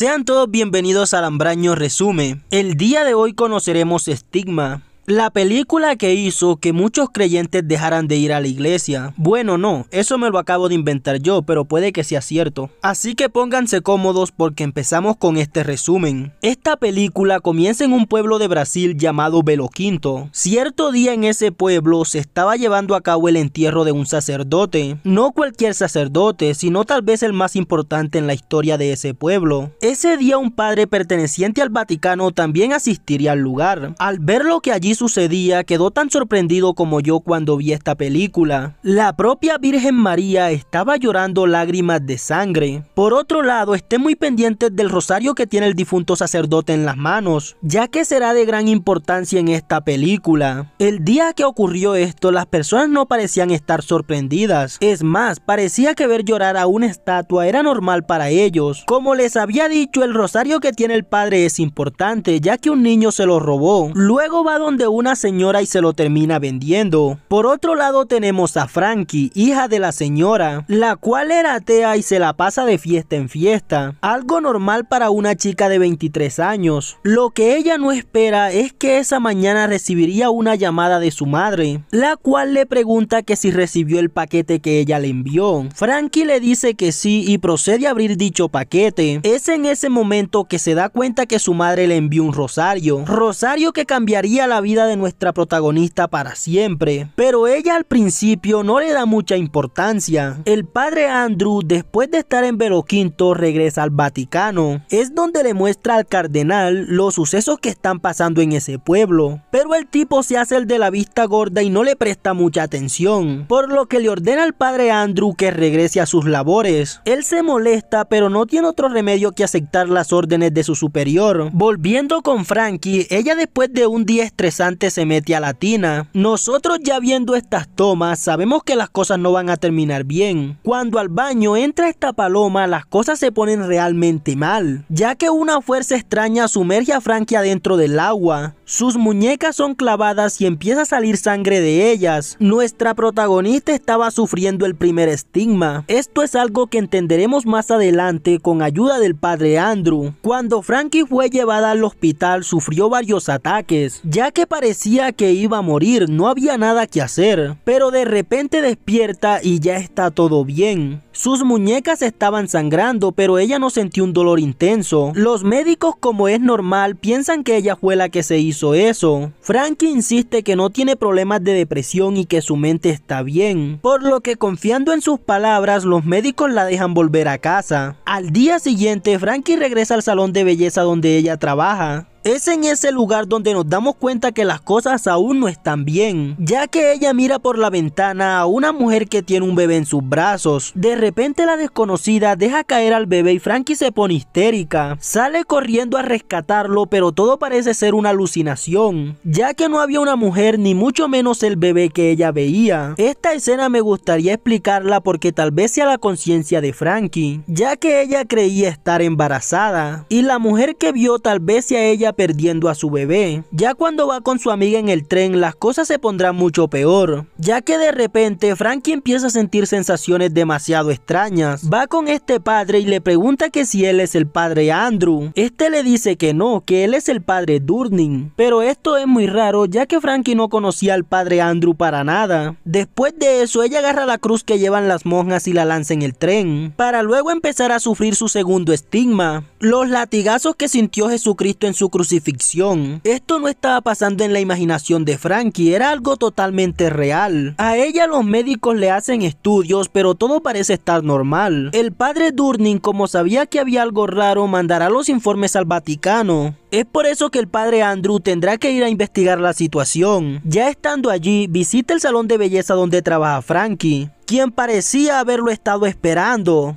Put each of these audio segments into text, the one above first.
Sean todos bienvenidos al Ambraño Resume. El día de hoy conoceremos estigma, la película que hizo que muchos creyentes dejaran de ir a la iglesia. Bueno, no, eso me lo acabo de inventar yo, pero puede que sea cierto. Así que pónganse cómodos porque empezamos con este resumen. Esta película comienza en un pueblo de Brasil llamado Belo Quinto, Cierto día en ese pueblo se estaba llevando a cabo el entierro de un sacerdote. No cualquier sacerdote, sino tal vez el más importante en la historia de ese pueblo. Ese día un padre perteneciente al Vaticano también asistiría al lugar. Al ver lo que allí sucedía quedó tan sorprendido como yo cuando vi esta película. La propia Virgen María estaba llorando lágrimas de sangre. Por otro lado, esté muy pendiente del rosario que tiene el difunto sacerdote en las manos, ya que será de gran importancia en esta película. El día que ocurrió esto, las personas no parecían estar sorprendidas. Es más, parecía que ver llorar a una estatua era normal para ellos. Como les había dicho, el rosario que tiene el padre es importante, ya que un niño se lo robó. Luego va donde de una señora y se lo termina vendiendo. Por otro lado tenemos a Frankie, hija de la señora, la cual era atea y se la pasa de fiesta en fiesta. Algo normal para una chica de 23 años. Lo que ella no espera es que esa mañana recibiría una llamada de su madre, la cual le pregunta que si recibió el paquete que ella le envió. Frankie le dice que sí y procede a abrir dicho paquete. Es en ese momento que se da cuenta que su madre le envió un rosario. Rosario que cambiaría la vida vida de nuestra protagonista para siempre, pero ella al principio no le da mucha importancia. El padre Andrew, después de estar en vero Quinto, regresa al Vaticano. Es donde le muestra al cardenal los sucesos que están pasando en ese pueblo, pero el tipo se hace el de la vista gorda y no le presta mucha atención, por lo que le ordena al padre Andrew que regrese a sus labores. Él se molesta, pero no tiene otro remedio que aceptar las órdenes de su superior. Volviendo con Frankie, ella después de un día estresado se mete a la tina. Nosotros ya viendo estas tomas sabemos que las cosas no van a terminar bien. Cuando al baño entra esta paloma las cosas se ponen realmente mal, ya que una fuerza extraña sumerge a Frankie adentro del agua. Sus muñecas son clavadas y empieza a salir sangre de ellas. Nuestra protagonista estaba sufriendo el primer estigma. Esto es algo que entenderemos más adelante con ayuda del padre Andrew. Cuando Frankie fue llevada al hospital sufrió varios ataques, ya que parecía que iba a morir, no había nada que hacer. Pero de repente despierta y ya está todo bien. Sus muñecas estaban sangrando, pero ella no sentía un dolor intenso. Los médicos, como es normal, piensan que ella fue la que se hizo eso. Frankie insiste que no tiene problemas de depresión y que su mente está bien, por lo que confiando en sus palabras, los médicos la dejan volver a casa. Al día siguiente, Frankie regresa al salón de belleza donde ella trabaja. Es en ese lugar donde nos damos cuenta que las cosas aún no están bien, ya que ella mira por la ventana a una mujer que tiene un bebé en sus brazos. De repente la desconocida deja caer al bebé y Frankie se pone histérica. Sale corriendo a rescatarlo, pero todo parece ser una alucinación, ya que no había una mujer ni mucho menos el bebé que ella veía. Esta escena me gustaría explicarla porque tal vez sea la conciencia de Frankie, ya que ella creía estar embarazada, y la mujer que vio tal vez sea ella perdiendo a su bebé. Ya cuando va con su amiga en el tren, las cosas se pondrán mucho peor, ya que de repente Frankie empieza a sentir sensaciones demasiado extrañas. Va con este padre y le pregunta que si él es el padre Andrew. Este le dice que no, que él es el padre Durning. Pero esto es muy raro, ya que Frankie no conocía al padre Andrew para nada. Después de eso, ella agarra la cruz que llevan las monjas y la lanza en el tren, para luego empezar a sufrir su segundo estigma. Los latigazos que sintió Jesucristo en su crucifixión. Esto no estaba pasando en la imaginación de Frankie, era algo totalmente real. A ella los médicos le hacen estudios, pero todo parece estar normal. El padre Durning, como sabía que había algo raro, mandará los informes al Vaticano. Es por eso que el padre Andrew tendrá que ir a investigar la situación. Ya estando allí, visita el salón de belleza donde trabaja Frankie, quien parecía haberlo estado esperando.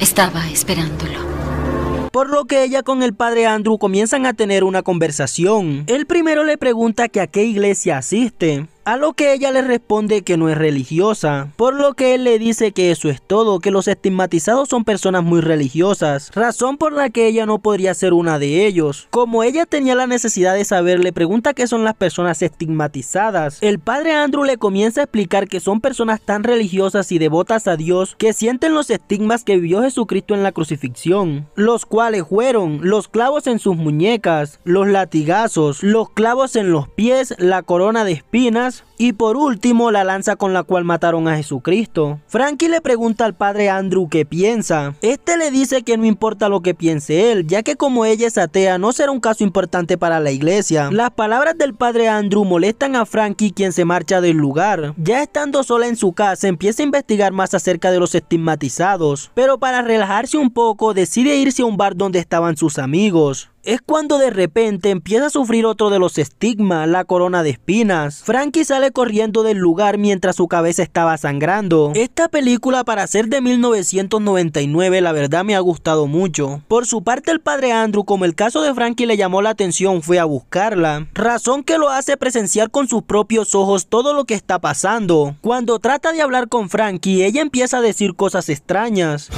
Estaba esperándolo por lo que ella con el padre Andrew comienzan a tener una conversación. El primero le pregunta que a qué iglesia asiste, a lo que ella le responde que no es religiosa, por lo que él le dice que eso es todo, que los estigmatizados son personas muy religiosas, razón por la que ella no podría ser una de ellos. Como ella tenía la necesidad de saber, le pregunta qué son las personas estigmatizadas. El padre Andrew le comienza a explicar que son personas tan religiosas y devotas a Dios que sienten los estigmas que vivió Jesucristo en la crucifixión, los cuales fueron los clavos en sus muñecas, los latigazos, los clavos en los pies, la corona de espinas, y por último, la lanza con la cual mataron a Jesucristo. Frankie le pregunta al padre Andrew qué piensa. Este le dice que no importa lo que piense él, ya que como ella es atea, no será un caso importante para la iglesia. Las palabras del padre Andrew molestan a Frankie, quien se marcha del lugar. Ya estando sola en su casa, empieza a investigar más acerca de los estigmatizados. Pero para relajarse un poco, decide irse a un bar donde estaban sus amigos es cuando de repente empieza a sufrir otro de los estigmas, la corona de espinas. Frankie sale corriendo del lugar mientras su cabeza estaba sangrando. Esta película para ser de 1999 la verdad me ha gustado mucho. Por su parte el padre Andrew como el caso de Frankie le llamó la atención fue a buscarla, razón que lo hace presenciar con sus propios ojos todo lo que está pasando. Cuando trata de hablar con Frankie ella empieza a decir cosas extrañas.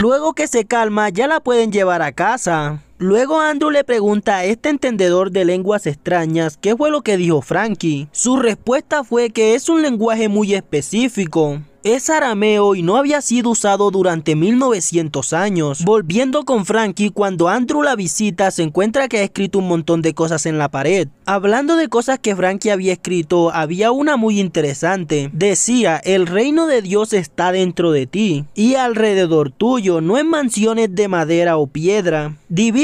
Luego que se calma, ya la pueden llevar a casa. Luego Andrew le pregunta a este entendedor de lenguas extrañas qué fue lo que dijo Frankie. Su respuesta fue que es un lenguaje muy específico. Es arameo y no había sido usado durante 1900 años. Volviendo con Frankie, cuando Andrew la visita se encuentra que ha escrito un montón de cosas en la pared. Hablando de cosas que Frankie había escrito, había una muy interesante. Decía, el reino de Dios está dentro de ti y alrededor tuyo, no en mansiones de madera o piedra.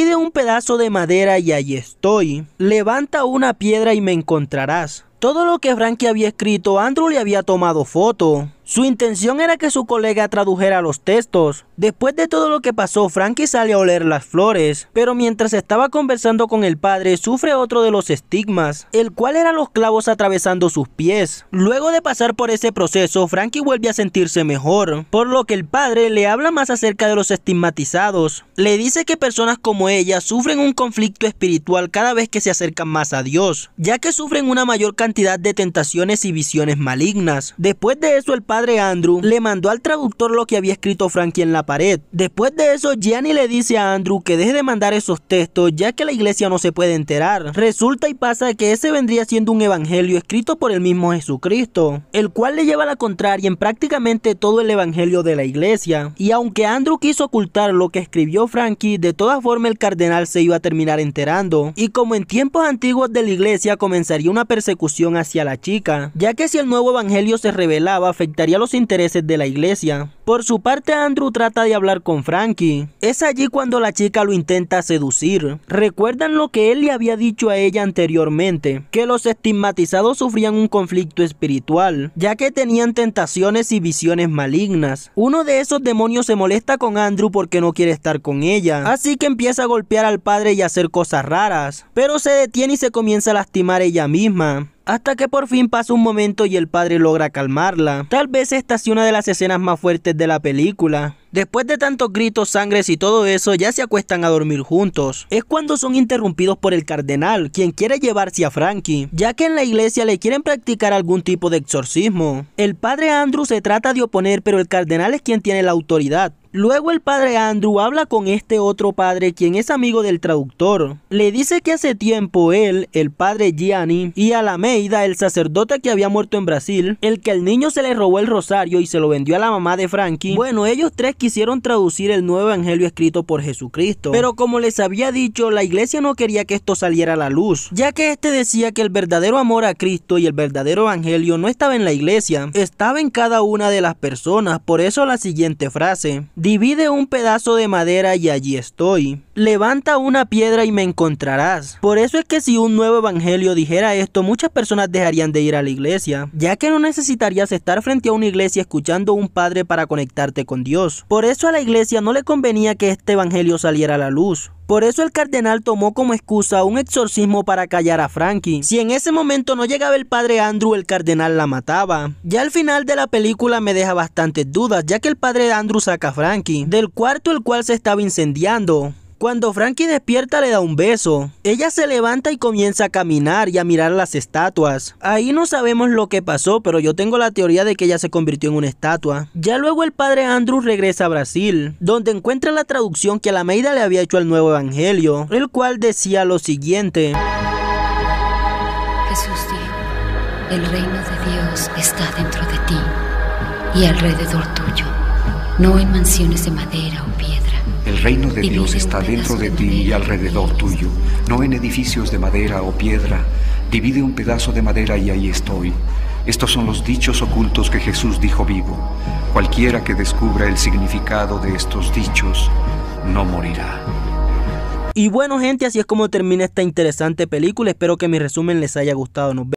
Pide un pedazo de madera y allí estoy. Levanta una piedra y me encontrarás. Todo lo que Frankie había escrito, Andrew le había tomado foto. Su intención era que su colega tradujera los textos. Después de todo lo que pasó, Frankie sale a oler las flores, pero mientras estaba conversando con el padre, sufre otro de los estigmas, el cual eran los clavos atravesando sus pies. Luego de pasar por ese proceso, Frankie vuelve a sentirse mejor, por lo que el padre le habla más acerca de los estigmatizados. Le dice que personas como ella sufren un conflicto espiritual cada vez que se acercan más a Dios, ya que sufren una mayor cantidad de tentaciones y visiones malignas. Después de eso, el padre Andrew le mandó al traductor lo que había escrito Frankie en la pared. Después de eso, Gianni le dice a Andrew que deje de mandar esos textos ya que la iglesia no se puede enterar. Resulta y pasa que ese vendría siendo un evangelio escrito por el mismo Jesucristo, el cual le lleva a la contraria en prácticamente todo el evangelio de la iglesia. Y aunque Andrew quiso ocultar lo que escribió Frankie, de todas formas el cardenal se iba a terminar enterando. Y como en tiempos antiguos de la iglesia comenzaría una persecución hacia la chica, ya que si el nuevo evangelio se revelaba afectaría a los intereses de la iglesia por su parte, Andrew trata de hablar con Frankie. Es allí cuando la chica lo intenta seducir. Recuerdan lo que él le había dicho a ella anteriormente, que los estigmatizados sufrían un conflicto espiritual, ya que tenían tentaciones y visiones malignas. Uno de esos demonios se molesta con Andrew porque no quiere estar con ella, así que empieza a golpear al padre y a hacer cosas raras, pero se detiene y se comienza a lastimar ella misma hasta que por fin pasa un momento y el padre logra calmarla. Tal vez esta sea una de las escenas más fuertes de la película Después de tantos gritos, sangres y todo eso, ya se acuestan a dormir juntos. Es cuando son interrumpidos por el cardenal, quien quiere llevarse a Frankie, ya que en la iglesia le quieren practicar algún tipo de exorcismo. El padre Andrew se trata de oponer, pero el cardenal es quien tiene la autoridad. Luego el padre Andrew habla con este otro padre quien es amigo del traductor. Le dice que hace tiempo él, el padre Gianni y Alameida, el sacerdote que había muerto en Brasil, el que al niño se le robó el rosario y se lo vendió a la mamá de Frankie. Bueno, ellos tres quisieron traducir el nuevo evangelio escrito por Jesucristo. Pero como les había dicho, la iglesia no quería que esto saliera a la luz, ya que este decía que el verdadero amor a Cristo y el verdadero evangelio no estaba en la iglesia, estaba en cada una de las personas. Por eso la siguiente frase, divide un pedazo de madera y allí estoy. Levanta una piedra y me encontrarás. Por eso es que si un nuevo evangelio dijera esto, muchas personas dejarían de ir a la iglesia, ya que no necesitarías estar frente a una iglesia escuchando a un padre para conectarte con Dios. Por eso a la iglesia no le convenía que este evangelio saliera a la luz. Por eso el cardenal tomó como excusa un exorcismo para callar a Frankie. Si en ese momento no llegaba el padre Andrew, el cardenal la mataba. Ya al final de la película me deja bastantes dudas, ya que el padre Andrew saca a Frankie del cuarto el cual se estaba incendiando. Cuando Frankie despierta le da un beso. Ella se levanta y comienza a caminar y a mirar las estatuas. Ahí no sabemos lo que pasó, pero yo tengo la teoría de que ella se convirtió en una estatua. Ya luego el padre Andrew regresa a Brasil, donde encuentra la traducción que Alameida le había hecho al nuevo evangelio, el cual decía lo siguiente. Jesús dijo, el reino de Dios está dentro de ti y alrededor tuyo, no hay mansiones de madera o piedra el reino de Dios está dentro de ti y alrededor tuyo, no en edificios de madera o piedra. Divide un pedazo de madera y ahí estoy. Estos son los dichos ocultos que Jesús dijo vivo. Cualquiera que descubra el significado de estos dichos no morirá. Y bueno gente, así es como termina esta interesante película. Espero que mi resumen les haya gustado. Nos